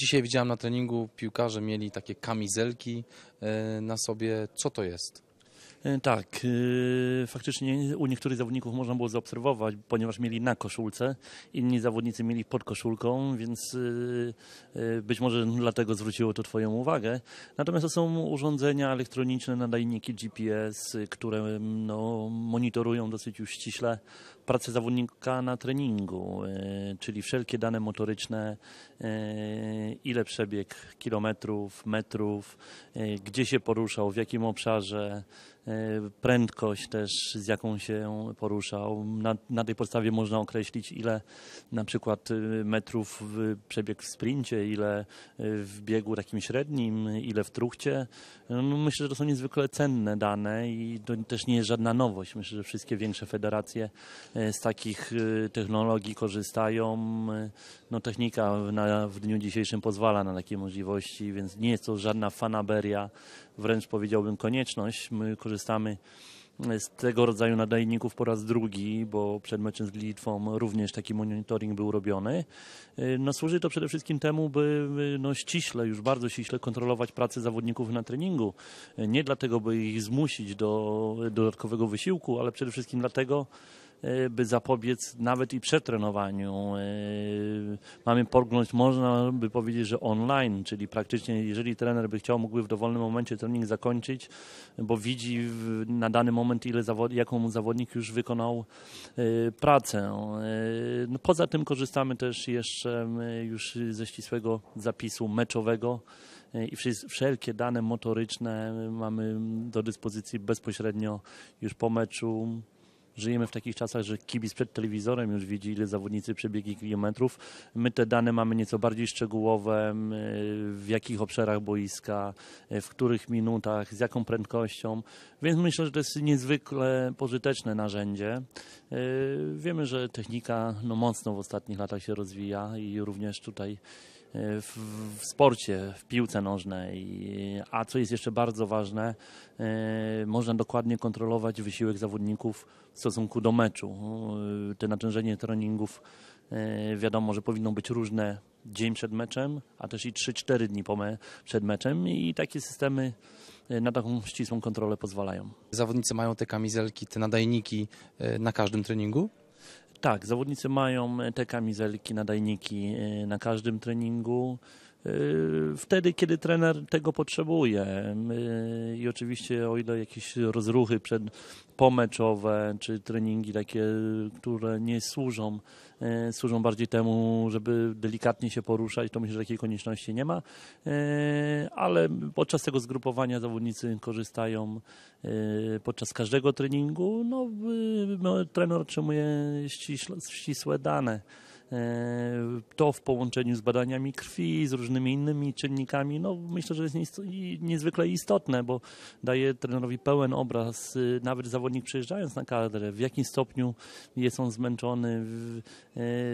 Dzisiaj widziałem na treningu, piłkarze mieli takie kamizelki e, na sobie. Co to jest? E, tak, e, faktycznie u niektórych zawodników można było zaobserwować, ponieważ mieli na koszulce, inni zawodnicy mieli pod koszulką, więc e, być może dlatego zwróciło to Twoją uwagę. Natomiast to są urządzenia elektroniczne, nadajniki GPS, które no, monitorują dosyć już ściśle pracę zawodnika na treningu, czyli wszelkie dane motoryczne, ile przebieg kilometrów, metrów, gdzie się poruszał, w jakim obszarze, E, prędkość też, z jaką się poruszał. Na, na, tej podstawie można określić, ile na przykład y, metrów przebiegł w sprincie, ile y, w biegu takim średnim, ile w truchcie. No, myślę, że to są niezwykle cenne dane i to też nie jest żadna nowość. Myślę, że wszystkie większe federacje e, z takich y, technologii korzystają. No, technika w, na, w dniu dzisiejszym pozwala na takie możliwości, więc nie jest to żadna fanaberia, wręcz powiedziałbym konieczność. My korzystamy korzystamy z tego rodzaju nadajników po raz drugi, bo przed meczem z Litwą również taki monitoring był robiony. Y, no, służy to przede wszystkim temu, by y, no, ściśle, już bardzo ściśle kontrolować pracę zawodników na treningu. Y, nie dlatego, by ich zmusić do dodatkowego wysiłku, ale przede wszystkim dlatego, E, by zapobiec nawet i przetrenowaniu. E, mamy pogląd, można by powiedzieć, że online, czyli praktycznie jeżeli trener by chciał, mógłby w dowolnym momencie trening zakończyć, bo widzi na dany moment, ile zawod, jaką zawodnik już wykonał e, pracę. No, poza tym korzystamy też jeszcze już ze ścisłego zapisu meczowego i wszelkie dane motoryczne mamy do dyspozycji bezpośrednio już po meczu Żyjemy w takich czasach, że kibic przed telewizorem już widzi, ile zawodnicy przebiegli kilometrów. My te dane mamy nieco bardziej szczegółowe, e, w jakich obszarach boiska, e, w których minutach, z jaką prędkością. Więc myślę, że to jest niezwykle pożyteczne narzędzie. E, wiemy, że technika no, mocno w ostatnich latach się rozwija i również tutaj w, w sporcie, w piłce nożnej. A co jest jeszcze bardzo ważne, e, można dokładnie kontrolować wysiłek zawodników w stosunku do meczu. E, te natężenie treningów e, wiadomo, że powinno być różne dzień przed meczem, a też i 3-4 dni przed meczem i takie systemy na taką ścisłą kontrolę pozwalają. Zawodnicy mają te kamizelki, te nadajniki na każdym treningu? Tak, zawodnicy mają e, te kamizelki, nadajniki e, na każdym treningu. Y, wtedy, kiedy trener tego potrzebuje. I oczywiście, o ile jakieś rozruchy przed pomeczowe czy treningi takie, które nie służą, y, służą bardziej temu, żeby delikatnie się poruszać, to myślę, że takiej konieczności nie ma. Y, ale podczas tego zgrupowania zawodnicy korzystają podczas każdego treningu. No, trener otrzymuje ścisłe dane E, to w połączeniu z badaniami krwi, z różnymi innymi czynnikami, no myślę, że jest niezwykle istotne, bo daje trenerowi pełen obraz, y, nawet zawodnik przyjeżdżając na kadrę, w jakim stopniu jest on zmęczony, w, e,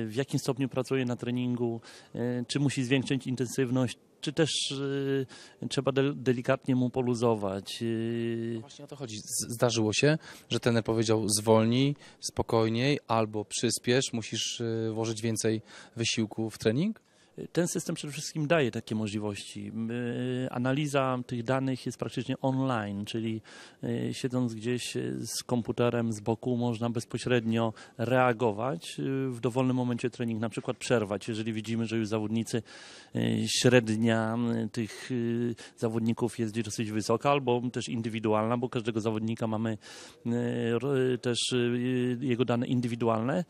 w jakim stopniu pracuje na treningu, e, czy musi zwiększyć intensywność czy też y, trzeba delikatnie mu poluzować. Y. No właśnie o to chodzi. Zdarzyło się, że ten powiedział zwolnij, spokojniej albo przyspiesz, musisz y, włożyć więcej wysiłku w trening? Ten system przede wszystkim daje takie możliwości. Y, analiza tych danych jest praktycznie online, czyli y, siedząc gdzieś y, z komputerem z boku można bezpośrednio reagować, w dowolnym momencie trening na przykład przerwać. Jeżeli widzimy, że już zawodnicy średnia tych zawodników jest dosyć wysoka albo też indywidualna, bo każdego zawodnika mamy też jego dane indywidualne.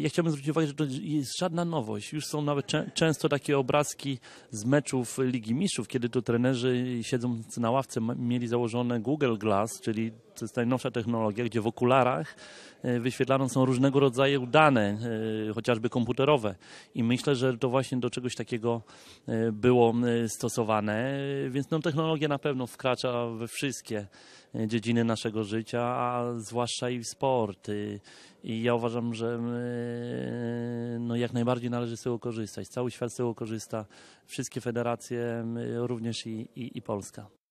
Ja chciałbym zwrócić uwagę, że to jest żadna nowość. Już są nawet często często takie obrazki z meczów Ligi Mistrzów, kiedy to trenerzy siedząc na ławce mieli założone Google Glass, czyli to jest najnowsza technologia, gdzie w okularach e, wyświetlane są różnego rodzaju dane, e, chociażby komputerowe. I myślę, że to właśnie do czegoś takiego e, było stosowane. Więc no, technologia na pewno wkracza we wszystkie dziedziny naszego życia, a zwłaszcza i w sport. I ja uważam, że no, jak najbardziej należy z tego korzystać. Cały świat z tego korzysta. Wszystkie federacje, również i, i, i Polska.